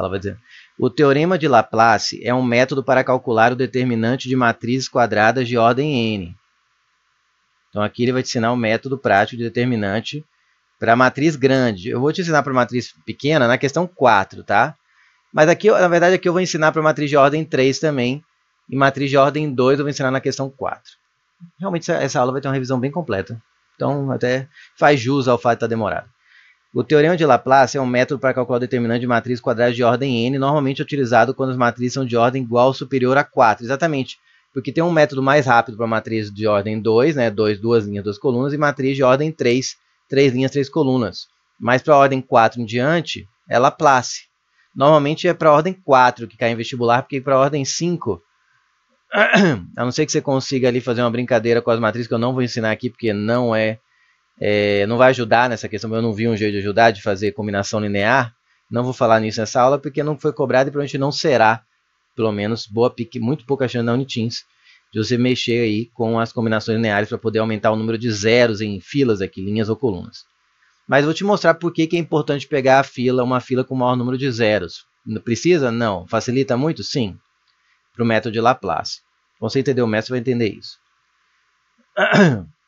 ela vai dizer. O teorema de Laplace é um método para calcular o determinante de matrizes quadradas de ordem n. Então aqui ele vai te ensinar o um método prático de determinante para matriz grande. Eu vou te ensinar para matriz pequena na questão 4, tá? Mas aqui, na verdade, aqui eu vou ensinar para matriz de ordem 3 também. E matriz de ordem 2 eu vou ensinar na questão 4. Realmente essa aula vai ter uma revisão bem completa. Então até faz jus ao fato de estar tá demorado. O teorema de Laplace é um método para calcular o determinante de matriz quadrada de ordem n, normalmente utilizado quando as matrizes são de ordem igual ou superior a 4. Exatamente, porque tem um método mais rápido para matriz de ordem 2, né, 2, duas linhas, 2 colunas, e matriz de ordem 3, 3 linhas, 3 colunas. Mas para a ordem 4 em diante, é Laplace. Normalmente é para a ordem 4 que cai em vestibular, porque para a ordem 5, a não ser que você consiga ali fazer uma brincadeira com as matrizes, que eu não vou ensinar aqui, porque não é é, não vai ajudar nessa questão, eu não vi um jeito de ajudar, de fazer combinação linear, não vou falar nisso nessa aula, porque não foi cobrado e provavelmente não será, pelo menos, boa pique, muito pouca chance na Unitins, de você mexer aí com as combinações lineares para poder aumentar o número de zeros em filas aqui, linhas ou colunas. Mas vou te mostrar por que, que é importante pegar a fila, uma fila com maior número de zeros. Precisa? Não. Facilita muito? Sim. Para o método de Laplace. Você entender o método, você vai entender isso.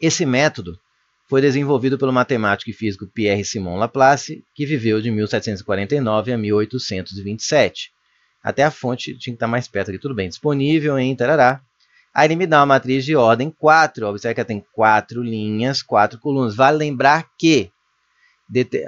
Esse método foi desenvolvido pelo matemático e físico Pierre-Simon Laplace, que viveu de 1749 a 1827. Até a fonte tinha que estar mais perto aqui, tudo bem. Disponível em tarará. Aí ele me dá uma matriz de ordem 4. Observe que ela tem quatro linhas, quatro colunas. Vale lembrar que,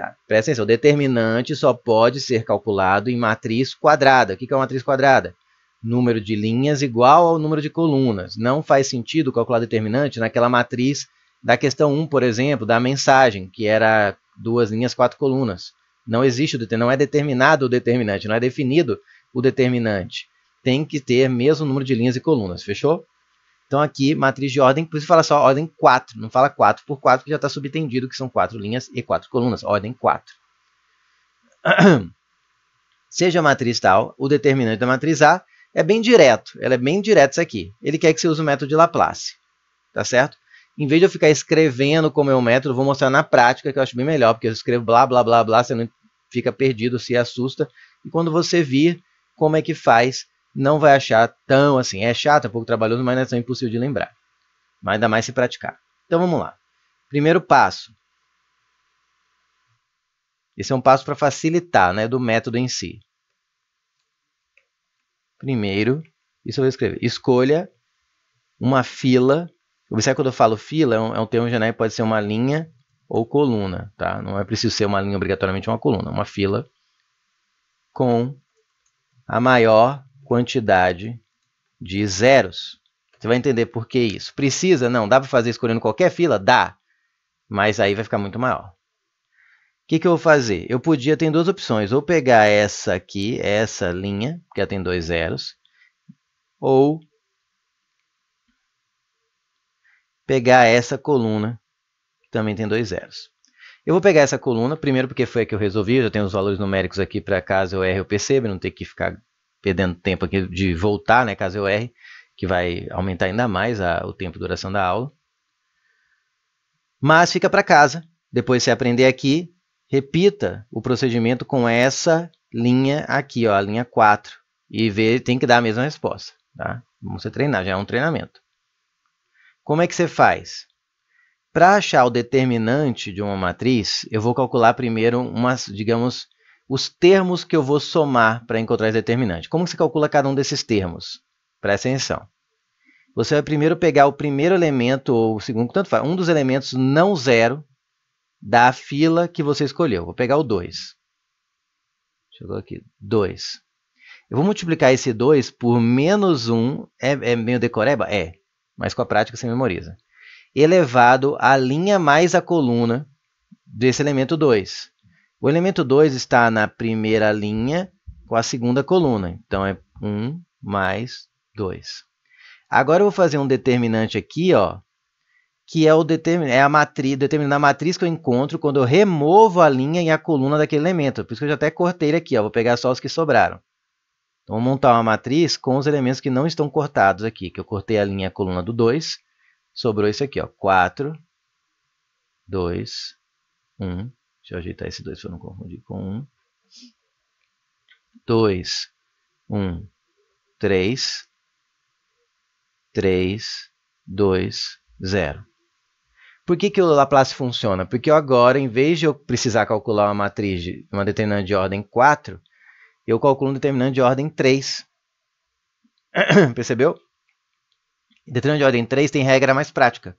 ah, presta atenção, o determinante só pode ser calculado em matriz quadrada. O que é uma matriz quadrada? número de linhas igual ao número de colunas. Não faz sentido calcular determinante naquela matriz da questão 1, por exemplo, da mensagem, que era duas linhas, quatro colunas. Não existe, não é determinado o determinante, não é definido o determinante. Tem que ter mesmo número de linhas e colunas, fechou? Então aqui, matriz de ordem, por isso fala só ordem 4, não fala 4 por 4, que já está subentendido que são quatro linhas e quatro colunas, ordem 4. Seja a matriz tal, o determinante da matriz A é bem direto, ela é bem direta isso aqui. Ele quer que você use o método de Laplace, tá certo? Em vez de eu ficar escrevendo como é o método, vou mostrar na prática, que eu acho bem melhor, porque eu escrevo blá, blá, blá, blá, você não fica perdido, se assusta. E quando você vir como é que faz, não vai achar tão assim. É chato, é pouco trabalhoso, mas não é tão impossível de lembrar. Mas ainda mais se praticar. Então vamos lá. Primeiro passo. Esse é um passo para facilitar, né, do método em si. Primeiro, isso eu vou escrever. Escolha uma fila. Observe quando eu falo fila, é um, é um termo genérico, pode ser uma linha ou coluna, tá? Não é preciso ser uma linha obrigatoriamente uma coluna, uma fila com a maior quantidade de zeros. Você vai entender por que isso. Precisa? Não. Dá para fazer escolhendo qualquer fila? Dá. Mas aí vai ficar muito maior que, que eu vou fazer? Eu podia ter duas opções, ou pegar essa aqui, essa linha, que ela tem dois zeros, ou pegar essa coluna, que também tem dois zeros. Eu vou pegar essa coluna, primeiro porque foi a que eu resolvi, eu já tenho os valores numéricos aqui para caso eu erre eu perceba, não ter que ficar perdendo tempo aqui de voltar, né, caso eu erre, que vai aumentar ainda mais a, o tempo de duração da aula. Mas fica para casa, depois você aprender aqui, repita o procedimento com essa linha aqui, ó, a linha 4. E ver, tem que dar a mesma resposta. Tá? Vamos treinar, já é um treinamento. Como é que você faz? Para achar o determinante de uma matriz, eu vou calcular primeiro umas, digamos, os termos que eu vou somar para encontrar esse determinante. Como você calcula cada um desses termos? Presta atenção. Você vai primeiro pegar o primeiro elemento, ou o segundo, tanto faz, um dos elementos não zero da fila que você escolheu. Vou pegar o 2. Chegou aqui, 2. Eu vou multiplicar esse 2 por menos 1, é, é meio decoreba? É, mas com a prática você memoriza. Elevado à linha mais a coluna desse elemento 2. O elemento 2 está na primeira linha com a segunda coluna. Então, é 1 mais 2. Agora, eu vou fazer um determinante aqui ó, que é o determin... é a matriz, determinar matriz que eu encontro quando eu removo a linha e a coluna daquele elemento. Por isso que eu já até cortei ele aqui, ó. vou pegar só os que sobraram. Então, vou montar uma matriz com os elementos que não estão cortados aqui, que eu cortei a linha e a coluna do 2, sobrou isso aqui, ó, 4, 2, 1, deixa eu ajeitar esse 2 para não confundir com 1, 2, 1, 3, 3, 2, 0. Por que, que o Laplace funciona? Porque agora, em vez de eu precisar calcular uma matriz, de uma determinante de ordem 4, eu calculo um determinante de ordem 3. Percebeu? Determinante de ordem 3 tem regra mais prática.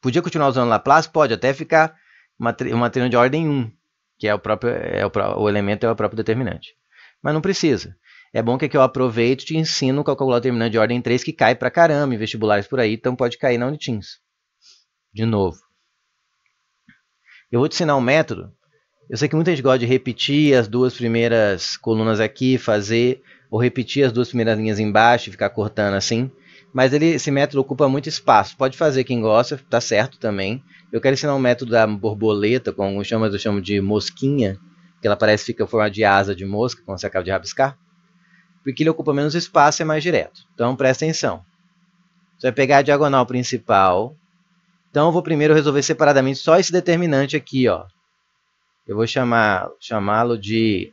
Podia continuar usando Laplace? Pode, até ficar uma, uma determinante de ordem 1, que é o próprio é o, o elemento é o próprio determinante. Mas não precisa. É bom que aqui eu aproveito e te ensino a calcular o determinante de ordem 3 que cai pra caramba em vestibulares por aí, então pode cair na Unitins de novo. Eu vou te ensinar um método. Eu sei que muita gente gosta de repetir as duas primeiras colunas aqui, fazer, ou repetir as duas primeiras linhas embaixo e ficar cortando assim. Mas ele, esse método ocupa muito espaço. Pode fazer quem gosta, tá certo também. Eu quero ensinar um método da borboleta, como alguns chamam, eu chamo de mosquinha, que ela parece fica forma de asa de mosca quando você acaba de rabiscar. Porque ele ocupa menos espaço e é mais direto. Então presta atenção. Você vai pegar a diagonal principal então eu vou primeiro resolver separadamente só esse determinante aqui, ó. Eu vou chamá-lo de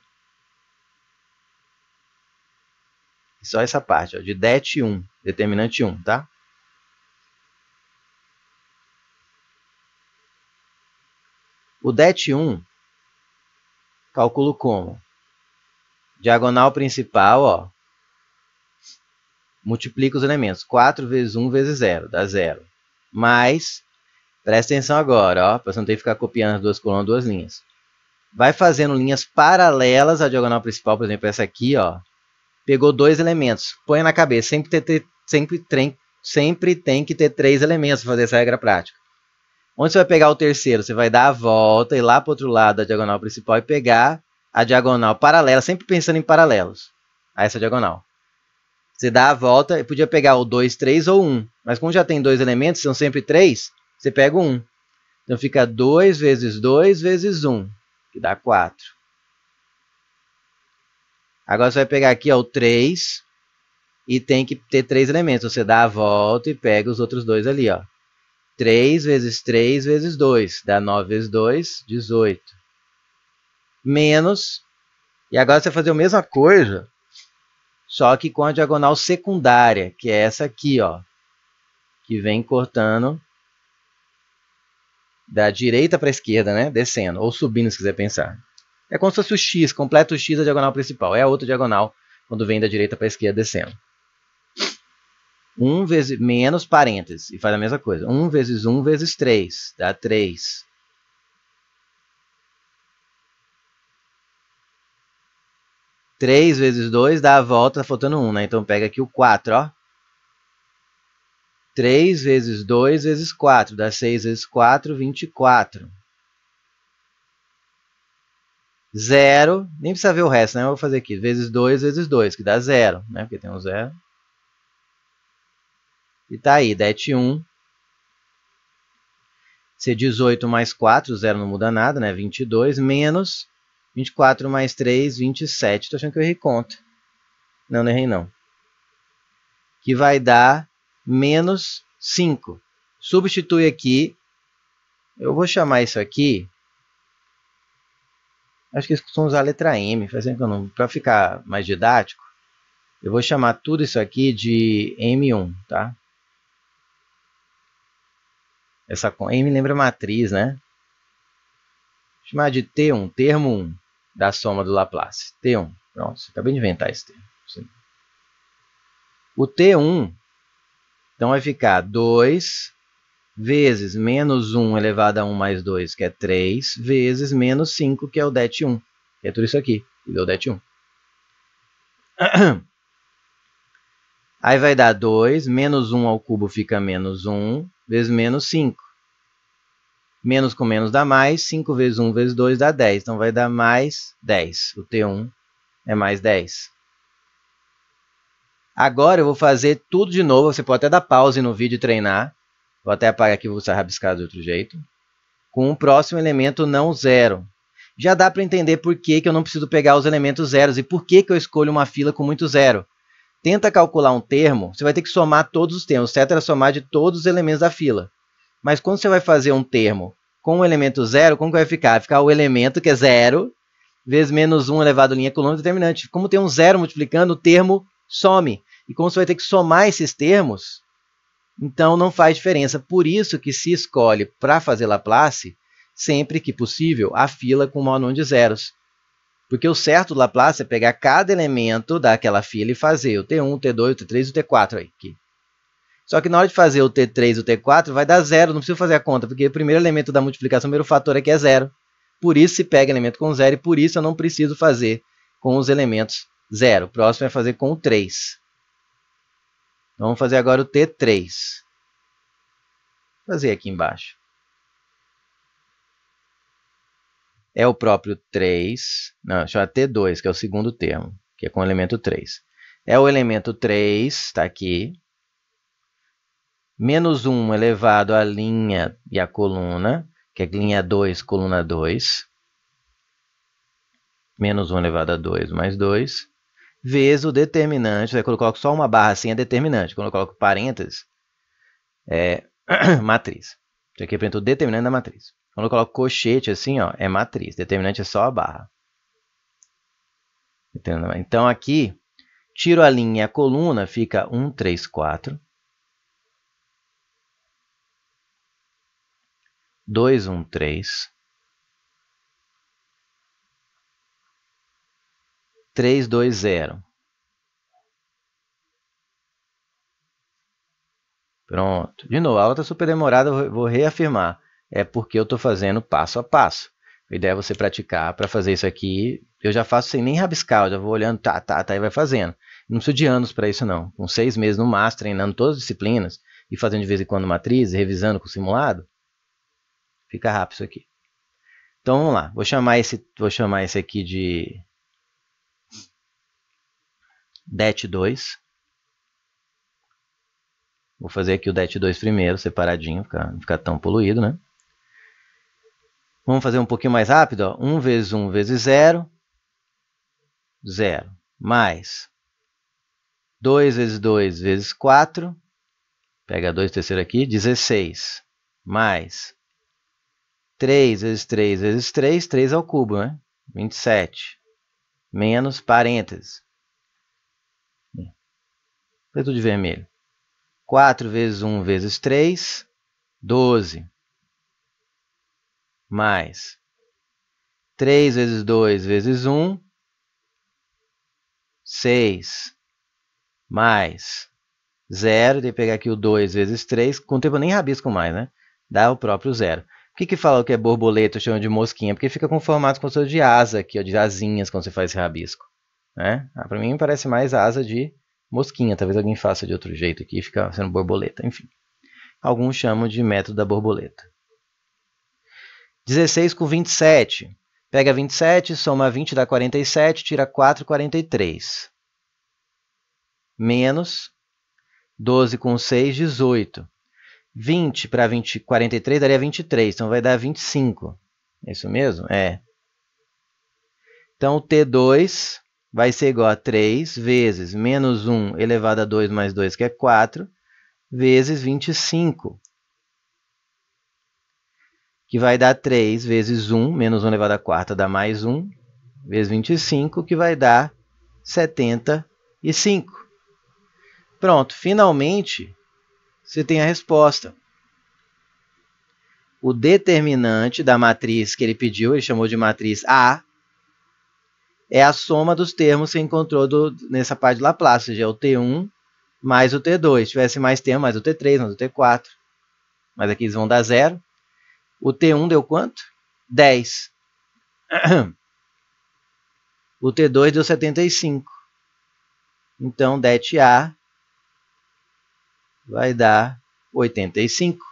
só essa parte, ó, de det 1, determinante 1, tá? O det 1 calculo como diagonal principal, ó, multiplica os elementos, 4 vezes 1 vezes 0, dá 0, mais Presta atenção agora, ó, para você não ter que ficar copiando as duas colunas, duas linhas. Vai fazendo linhas paralelas à diagonal principal, por exemplo, essa aqui, ó. Pegou dois elementos, põe na cabeça, sempre, ter, ter, sempre, tem, sempre tem que ter três elementos para fazer essa regra prática. Onde você vai pegar o terceiro? Você vai dar a volta e lá para o outro lado da diagonal principal e pegar a diagonal paralela, sempre pensando em paralelos a essa diagonal. Você dá a volta e podia pegar o 2, 3 ou 1. Um. Mas como já tem dois elementos, são sempre três, você pega um. Então fica 2 vezes 2 vezes 1, um, que dá 4. Agora você vai pegar aqui ó, o 3 e tem que ter 3 elementos. Você dá a volta e pega os outros dois ali. 3 vezes 3 vezes 2, dá 9 vezes 2, 18. Menos, e agora você vai fazer a mesma coisa, só que com a diagonal secundária, que é essa aqui, ó, que vem cortando da direita para a esquerda, né? Descendo, ou subindo, se quiser pensar. É como se fosse o x, completo o x da diagonal principal. É a outra diagonal quando vem da direita para a esquerda descendo. 1 vezes menos parênteses, e faz a mesma coisa. 1 vezes 1 vezes 3, dá 3. Três vezes dois dá a volta, faltando um, né? Então pega aqui o 4, ó. 3 vezes 2 vezes 4, dá 6 vezes 4, 24. 0, nem precisa ver o resto, né? Eu vou fazer aqui, vezes 2 vezes 2, que dá 0, né? Porque tem um 0. E tá aí, det 1. Se 18 mais 4, 0 não muda nada, né? 22 menos 24 mais 3, 27. Tô achando que eu errei conta. Não, não errei não. Que vai dar menos 5. Substitui aqui. Eu vou chamar isso aqui. Acho que eles costumam usar a letra M, para ficar mais didático. Eu vou chamar tudo isso aqui de M1, tá? Essa M lembra matriz, né? Vou chamar de T1, termo 1 da soma do Laplace. T1. Pronto, acabei de inventar esse termo. O T1 então vai ficar 2 vezes menos 1 elevado a 1 mais 2, que é 3, vezes menos 5, que é o det 1. Que é tudo isso aqui, que deu det 1. Aí vai dar 2, menos 1 ao cubo fica menos 1, vezes menos 5. Menos com menos dá mais, 5 vezes 1 vezes 2 dá 10. Então vai dar mais 10. O T1 é mais 10. Agora eu vou fazer tudo de novo. Você pode até dar pause no vídeo e treinar. Vou até apagar aqui, vou rabiscar de outro jeito. Com o próximo elemento não zero. Já dá para entender por que, que eu não preciso pegar os elementos zeros e por que, que eu escolho uma fila com muito zero. Tenta calcular um termo, você vai ter que somar todos os termos. O certo era somar de todos os elementos da fila. Mas quando você vai fazer um termo com o elemento zero, como que vai ficar? Vai ficar o elemento, que é zero, vezes menos 1 elevado à linha coluna determinante. Como tem um zero multiplicando, o termo some. E como você vai ter que somar esses termos, então não faz diferença. Por isso que se escolhe para fazer Laplace, sempre que possível, a fila com uma anão de zeros. Porque o certo do Laplace é pegar cada elemento daquela fila e fazer o T1, o T2, o T3 e o T4. Aí, aqui. Só que na hora de fazer o T3 e o T4, vai dar zero, não precisa fazer a conta, porque o primeiro elemento da multiplicação, o primeiro fator aqui é, é zero. Por isso se pega elemento com zero e por isso eu não preciso fazer com os elementos zero. O próximo é fazer com o 3. Vamos fazer agora o T3. Vou fazer aqui embaixo. É o próprio 3, não, deixa chama T2, que é o segundo termo, que é com o elemento 3. É o elemento 3, está aqui. Menos 1 elevado à linha e à coluna, que é linha 2, coluna 2. Menos 1 elevado a 2 mais 2 vezes o determinante. Né? Quando eu coloco só uma barra assim, é determinante. Quando eu coloco parênteses, é matriz. Isso aqui representa o determinante da matriz. Quando eu coloco cochete assim, ó, é matriz. Determinante é só a barra. Então aqui, tiro a linha e a coluna, fica 1, 3, 4. 2, 1, 3. três dois zero Pronto. De novo, a aula está é super demorada, eu vou reafirmar. É porque eu estou fazendo passo a passo. A ideia é você praticar para fazer isso aqui. Eu já faço sem nem rabiscar, eu já vou olhando, tá, tá, tá, e vai fazendo. Não preciso de anos para isso, não. Com seis meses no máximo, treinando todas as disciplinas e fazendo de vez em quando matriz, revisando com simulado, fica rápido isso aqui. Então vamos lá, vou chamar esse, vou chamar esse aqui de det2. Vou fazer aqui o det2 primeiro, separadinho, para não ficar tão poluído, né? Vamos fazer um pouquinho mais rápido, ó. 1 vezes 1 vezes 0, 0, mais 2 vezes 2 vezes 4, pega 2 terceiro aqui, 16, mais 3 vezes 3 vezes 3, 3 ao cubo, né? 27, menos parênteses, preto de vermelho. 4 vezes 1 vezes 3, 12. Mais 3 vezes 2 vezes 1, 6. Mais 0, tem que pegar aqui o 2 vezes 3, com o tempo eu nem rabisco mais, né? Dá o próprio 0. Por que, que fala que é borboleta, chama de mosquinha? Porque fica com formato como se fosse de asa aqui, ó, de asinhas quando você faz esse rabisco. Né? Ah, Para mim parece mais asa de mosquinha. Talvez alguém faça de outro jeito aqui, fica sendo borboleta, enfim. Alguns chamam de método da borboleta. 16 com 27. Pega 27, soma 20 dá 47, tira 4, 43. Menos 12 com 6, 18. 20 para 43 daria 23, então vai dar 25. É isso mesmo? É. Então, o T2 vai ser igual a 3 vezes menos 1 elevado a 2 mais 2, que é 4, vezes 25, que vai dar 3 vezes 1, menos 1 elevado a 4 dá mais 1, vezes 25, que vai dar 75. Pronto, finalmente você tem a resposta. O determinante da matriz que ele pediu, ele chamou de matriz A, é a soma dos termos que você encontrou do, nessa parte de Laplace, ou seja, é o T1 mais o T2. Se tivesse mais termo, mais o T3, mais o T4. Mas aqui eles vão dar zero. O T1 deu quanto? 10. O T2 deu 75. Então, det A vai dar 85.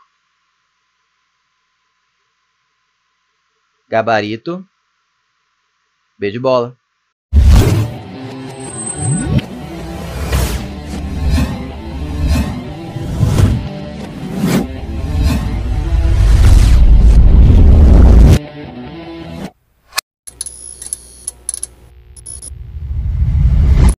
Gabarito. B de bola.